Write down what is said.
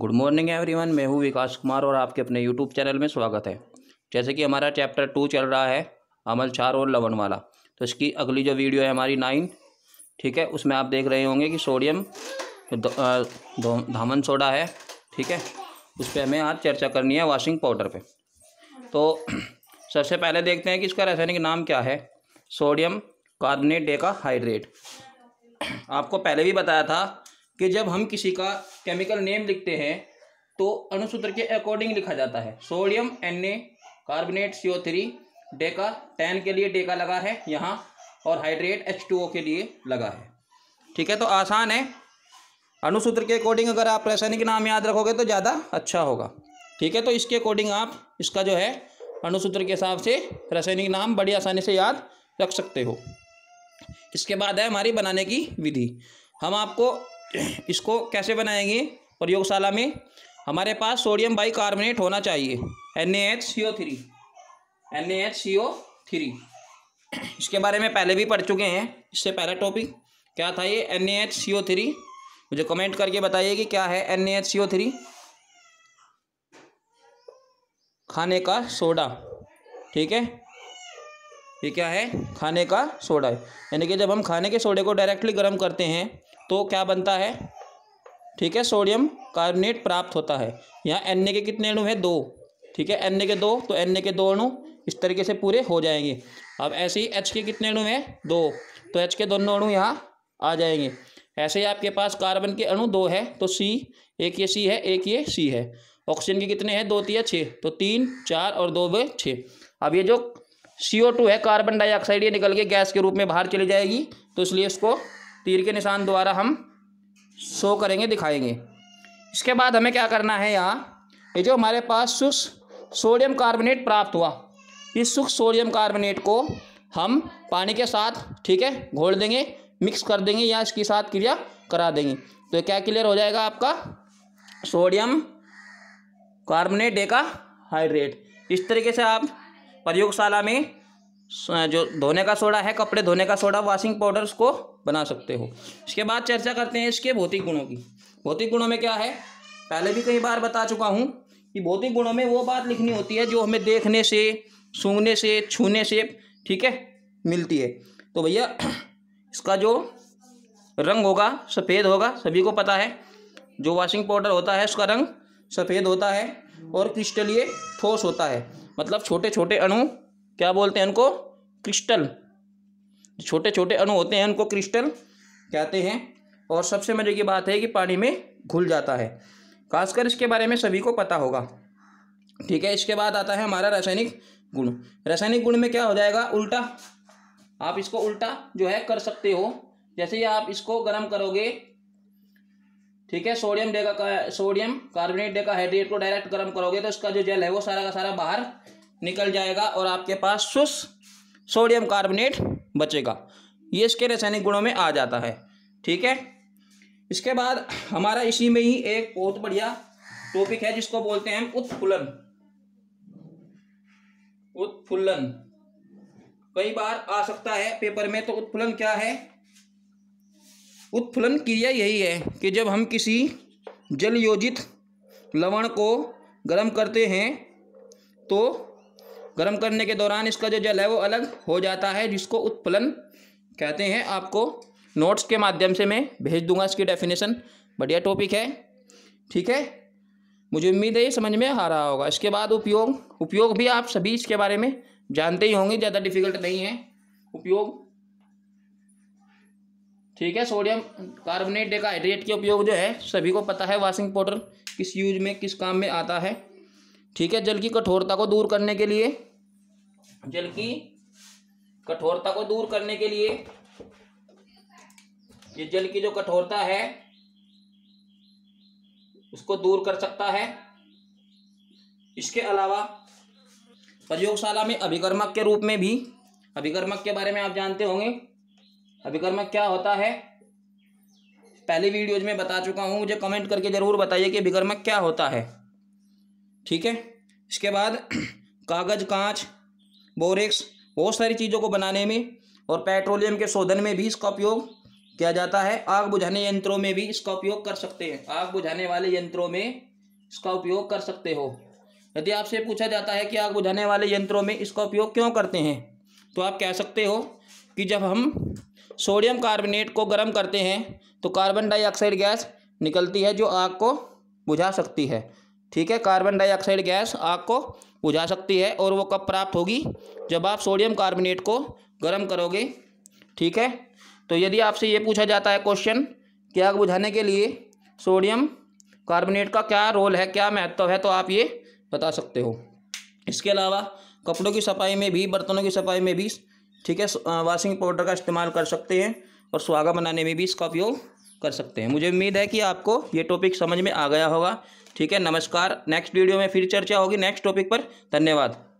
good morning everyone मैं हूँ विकास कुमार और आपके अपने यूट्यूब चैनल में स्वागत है जैसे कि हमारा चैप्टर टू चल रहा है अमल चार और लवन वाला तो इसकी अगली जो वीडियो है हमारी नाइन ठीक है उसमें आप देख रहे होंगे कि सोडियम धामन सोडा है ठीक है उस पर हमें आज चर्चा करनी है वॉशिंग पाउडर पर तो सबसे पहले देखते हैं कि इसका रासायनिक नाम क्या है सोडियम कार्बोनेट डेका हाइड्रेट आपको पहले भी बताया था कि जब हम किसी का केमिकल नेम लिखते हैं तो अनुसूत्र के अकॉर्डिंग लिखा जाता है sodium N A carbonate C O three deca ten के लिए डेका लगा है यहाँ और हाइड्रेट एच टू ओ के लिए लगा है ठीक है तो आसान है अनुसूत्र के अकॉर्डिंग अगर आप रासायनिक नाम याद रखोगे तो ज़्यादा अच्छा होगा ठीक है तो इसके अकॉर्डिंग आप इसका जो है अनुसूत्र के हिसाब से रासायनिक नाम बड़ी आसानी से याद रख सकते हो इसके बाद है हमारी बनाने की विधि हम आपको इसको कैसे बनाएंगे प्रयोगशाला में हमारे पास सोडियम बाइकार्बोनेट होना चाहिए N H C O three N H C O three इसके बारे में पहले भी पढ़ चुके हैं इससे पहला टॉपिक क्या था ये N H C O three मुझे कमेंट करके बताइए कि क्या है N H C O three खाने का सोडा ठीक है ये क्या है खाने का सोडा यानी कि जब हम खाने के सोडे को डायरेक्टली गर्म करते हैं तो क्या बनता है ठीक है सोडियम कार्बोनेट प्राप्त होता है यहाँ एन के कितने अणु हैं दो ठीक है एन के दो तो एन के दो अणु इस तरीके से पूरे हो जाएंगे अब ऐसे ही एच के कितने अणु हैं दो तो एच के दोनों अणु यहाँ आ जाएंगे ऐसे ही आपके पास कार्बन के अणु दो है तो सी एक ये सी है एक ये सी है ऑक्सीजन के कितने हैं दो तीन छः तो तीन चार और दो वे छः अब ये जो सी है कार्बन डाइऑक्साइड ये निकल के गैस के रूप में बाहर चली जाएगी तो इसलिए इसको तीर के निशान द्वारा हम शो करेंगे दिखाएंगे इसके बाद हमें क्या करना है यहाँ ये जो हमारे पास सुख सोडियम कार्बोनेट प्राप्त हुआ इस सुख सोडियम कार्बोनेट को हम पानी के साथ ठीक है घोल देंगे मिक्स कर देंगे या इसके साथ क्रिया करा देंगे तो क्या क्लियर हो जाएगा आपका सोडियम कार्बोनेट डेका हाइड्रेट इस तरीके से आप प्रयोगशाला में जो धोने का सोडा है कपड़े धोने का सोडा वॉशिंग पाउडर उसको बना सकते हो इसके बाद चर्चा करते हैं इसके भौतिक गुणों की भौतिक गुणों में क्या है पहले भी कई बार बता चुका हूँ कि भौतिक गुणों में वो बात लिखनी होती है जो हमें देखने से सूंघने से छूने से ठीक है मिलती है तो भैया इसका जो रंग होगा सफ़ेद होगा सभी को पता है जो वॉशिंग पाउडर होता है उसका रंग सफ़ेद होता है और क्रिस्टलीय ठोस होता है मतलब छोटे छोटे अणु क्या बोलते हैं उनको क्रिस्टल छोटे छोटे अणु होते हैं उनको क्रिस्टल कहते हैं और सबसे मजे की बात है कि पानी में घुल जाता है खासकर इसके बारे में सभी को पता होगा ठीक है इसके बाद आता है हमारा रासायनिक गुण रासायनिक गुण में क्या हो जाएगा उल्टा आप इसको उल्टा जो है कर सकते हो जैसे ही आप इसको गर्म करोगे ठीक है सोडियम डेगा का सोडियम कार्बोनेट डेगा हाइड्रेट को डायरेक्ट गर्म करोगे तो इसका जो जल है वो सारा का सारा बाहर निकल जाएगा और आपके पास सुस सोडियम कार्बोनेट बचेगा ये इसके रासायनिक गुणों में आ जाता है ठीक है इसके बाद हमारा इसी में ही एक बहुत बढ़िया टॉपिक है जिसको बोलते हैं उत्फुलन उत्फुलन कई बार आ सकता है पेपर में तो उत्फुलन क्या है उत्फुलन क्रिया यही है कि जब हम किसी जलयोजित लवण को गर्म करते हैं तो गर्म करने के दौरान इसका जो जल है वो अलग हो जाता है जिसको उत्पलन कहते हैं आपको नोट्स के माध्यम से मैं भेज दूंगा इसकी डेफिनेशन बढ़िया टॉपिक है ठीक है मुझे उम्मीद है ये समझ में आ रहा होगा इसके बाद उपयोग उपयोग भी आप सभी इसके बारे में जानते ही होंगे ज़्यादा डिफिकल्ट नहीं है उपयोग ठीक है सोडियम कार्बोनेट डेकाहाइड्रेट के उपयोग जो है सभी को पता है वाशिंग पाउडर किस यूज में किस काम में आता है ठीक है जल की कठोरता को दूर करने के लिए जल की कठोरता को दूर करने के लिए ये जल की जो कठोरता है उसको दूर कर सकता है इसके अलावा प्रयोगशाला में अभिकर्मक के रूप में भी अभिकर्मक के बारे में आप जानते होंगे अभिकर्मक क्या होता है पहले वीडियोज में बता चुका हूँ मुझे कमेंट करके ज़रूर बताइए कि अभिकर्मक क्या होता है ठीक है इसके बाद कागज़ कांच बोरेक्स बहुत सारी चीज़ों को बनाने में और पेट्रोलियम के शोधन में भी इसका उपयोग किया जाता है आग बुझाने यंत्रों में भी इसका उपयोग कर सकते हैं आग बुझाने वाले यंत्रों में इसका उपयोग कर सकते हो यदि आपसे पूछा जाता है कि आग बुझाने वाले यंत्रों में इसका उपयोग क्यों करते हैं तो आप कह सकते हो कि जब हम सोडियम कार्बोनेट को गर्म करते हैं तो कार्बन डाइऑक्साइड गैस निकलती है जो आग को बुझा सकती है ठीक है कार्बन डाइऑक्साइड गैस आग को बुझा सकती है और वो कब प्राप्त होगी जब आप सोडियम कार्बोनेट को गर्म करोगे ठीक है तो यदि आपसे ये पूछा जाता है क्वेश्चन कि आग बुझाने के लिए सोडियम कार्बोनेट का क्या रोल है क्या महत्व है तो आप ये बता सकते हो इसके अलावा कपड़ों की सफाई में भी बर्तनों की सफाई में भी ठीक है वॉशिंग पाउडर का इस्तेमाल कर सकते हैं और सुहागा बनाने में भी इसका उपयोग कर सकते हैं मुझे उम्मीद है कि आपको ये टॉपिक समझ में आ गया होगा ठीक है नमस्कार नेक्स्ट वीडियो में फिर चर्चा होगी नेक्स्ट टॉपिक पर धन्यवाद